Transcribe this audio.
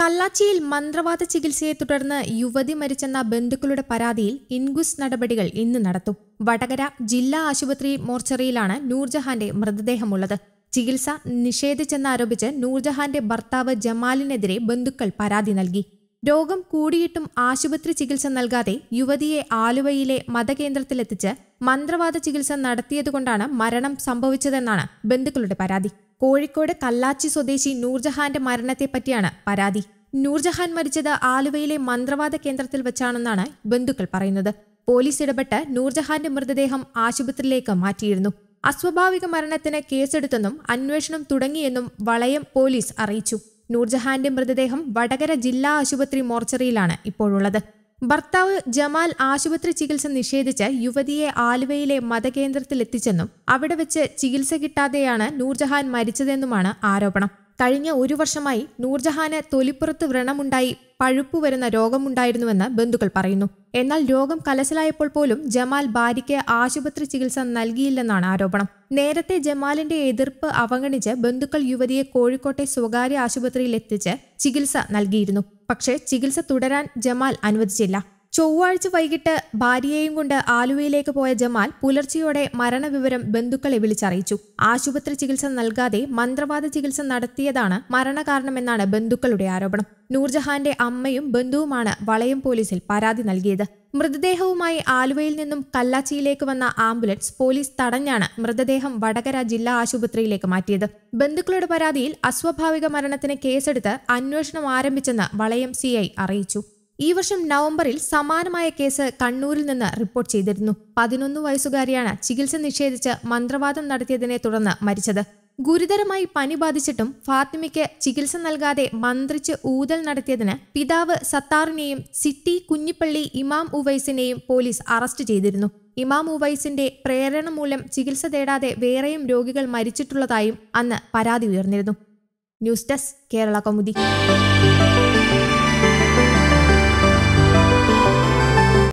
കല്ലാച്ചിയിൽ മന്ത്രവാദ ചികിത്സയെ തുടർന്ന് യുവതി മരിച്ചെന്ന ബന്ധുക്കളുടെ പരാതിയിൽ ഇൻഗുസ് നടപടികൾ ഇന്ന് നടത്തും വടകര ജില്ലാ ആശുപത്രി മോർച്ചറിയിലാണ് നൂർജഹാന്റെ മൃതദേഹമുള്ളത് ചികിത്സ നിഷേധിച്ചെന്നാരോപിച്ച് നൂർജഹാന്റെ ഭർത്താവ് ജമാലിനെതിരെ ബന്ധുക്കൾ പരാതി നൽകി രോഗം കൂടിയിട്ടും ആശുപത്രി ചികിത്സ നൽകാതെ യുവതിയെ ആലുവയിലെ മതകേന്ദ്രത്തിലെത്തിച്ച് മന്ത്രവാദ ചികിത്സ നടത്തിയതുകൊണ്ടാണ് മരണം സംഭവിച്ചതെന്നാണ് ബന്ധുക്കളുടെ പരാതി കോഴിക്കോട് കല്ലാച്ചി സ്വദേശി നൂർജഹാന്റെ മരണത്തെപ്പറ്റിയാണ് പരാതി നൂർജഹാൻ മരിച്ചത് ആലുവയിലെ മന്ത്രവാദ കേന്ദ്രത്തിൽ വെച്ചാണെന്നാണ് ബന്ധുക്കൾ പറയുന്നത് പോലീസ് ഇടപെട്ട് നൂർജഹാന്റെ മൃതദേഹം ആശുപത്രിയിലേക്ക് മാറ്റിയിരുന്നു അസ്വാഭാവിക മരണത്തിന് കേസെടുത്തെന്നും അന്വേഷണം തുടങ്ങിയെന്നും വളയം പോലീസ് അറിയിച്ചു നൂർജഹാന്റെ മൃതദേഹം വടകര ജില്ലാ ആശുപത്രി മോർച്ചറിയിലാണ് ഇപ്പോഴുള്ളത് ഭർത്താവ് ജമാൽ ആശുപത്രി ചികിത്സ നിഷേധിച്ച് യുവതിയെ ആലുവയിലെ മതകേന്ദ്രത്തിൽ എത്തിച്ചെന്നും അവിടെ വെച്ച് ചികിത്സ കിട്ടാതെയാണ് നൂർജഹാൻ മരിച്ചതെന്നുമാണ് ആരോപണം കഴിഞ്ഞ ഒരു വർഷമായി നൂർജഹാന് തൊലിപ്പുറത്ത് വ്രണമുണ്ടായി പഴുപ്പ് വരുന്ന രോഗമുണ്ടായിരുന്നുവെന്ന് ബന്ധുക്കൾ പറയുന്നു എന്നാൽ രോഗം കലശലായപ്പോൾ പോലും ജമാൽ ഭാര്യയ്ക്ക് ആശുപത്രി ചികിത്സ നൽകിയില്ലെന്നാണ് ആരോപണം നേരത്തെ ജമാലിന്റെ എതിർപ്പ് അവഗണിച്ച് ബന്ധുക്കൾ യുവതിയെ കോഴിക്കോട്ടെ സ്വകാര്യ ആശുപത്രിയിൽ എത്തിച്ച് ചികിത്സ നൽകിയിരുന്നു പക്ഷേ ചികിത്സ തുടരാൻ ജമാൽ അനുവദിച്ചില്ല ചൊവ്വാഴ്ച വൈകിട്ട് ഭാര്യയെയും കൊണ്ട് ആലുവയിലേക്ക് പോയ ജമാൽ പുലർച്ചെയോടെ മരണവിവരം ബന്ധുക്കളെ വിളിച്ചറിയിച്ചു ആശുപത്രി ചികിത്സ നൽകാതെ മന്ത്രവാദ ചികിത്സ നടത്തിയതാണ് മരണകാരണമെന്നാണ് ബന്ധുക്കളുടെ ആരോപണം നൂർജഹാന്റെ അമ്മയും ബന്ധുവുമാണ് വളയം പോലീസിൽ പരാതി നൽകിയത് മൃതദേഹവുമായി ആലുവയിൽ നിന്നും കല്ലാച്ചിയിലേക്ക് വന്ന ആംബുലൻസ് പോലീസ് തടഞ്ഞാണ് മൃതദേഹം വടകര ജില്ലാ ആശുപത്രിയിലേക്ക് മാറ്റിയത് ബന്ധുക്കളുടെ പരാതിയിൽ അസ്വാഭാവിക മരണത്തിന് കേസെടുത്ത് അന്വേഷണം ആരംഭിച്ചെന്ന് വളയം സിഐ അറിയിച്ചു ഈ വർഷം നവംബറിൽ സമാനമായ കേസ് കണ്ണൂരിൽ നിന്ന് റിപ്പോർട്ട് ചെയ്തിരുന്നു പതിനൊന്ന് വയസ്സുകാരിയാണ് ചികിത്സ നിഷേധിച്ച് മന്ത്രവാദം നടത്തിയതിനെ തുടർന്ന് മരിച്ചത് ഗുരുതരമായി പനി ബാധിച്ചിട്ടും ഫാത്തിമയ്ക്ക് ചികിത്സ നൽകാതെ മന്ത്രിച്ച് ഊതൽ നടത്തിയതിന് പിതാവ് സത്താറിനെയും സിറ്റി കുഞ്ഞിപ്പള്ളി ഇമാം ഉവൈസിനെയും പോലീസ് അറസ്റ്റ് ചെയ്തിരുന്നു ഇമാം ഉവൈസിന്റെ പ്രേരണ മൂലം ചികിത്സ തേടാതെ വേറെയും രോഗികൾ മരിച്ചിട്ടുള്ളതായും അന്ന് പരാതി ഉയർന്നിരുന്നു ന്യൂസ് ഡെസ്ക് കേരള കൗമുദി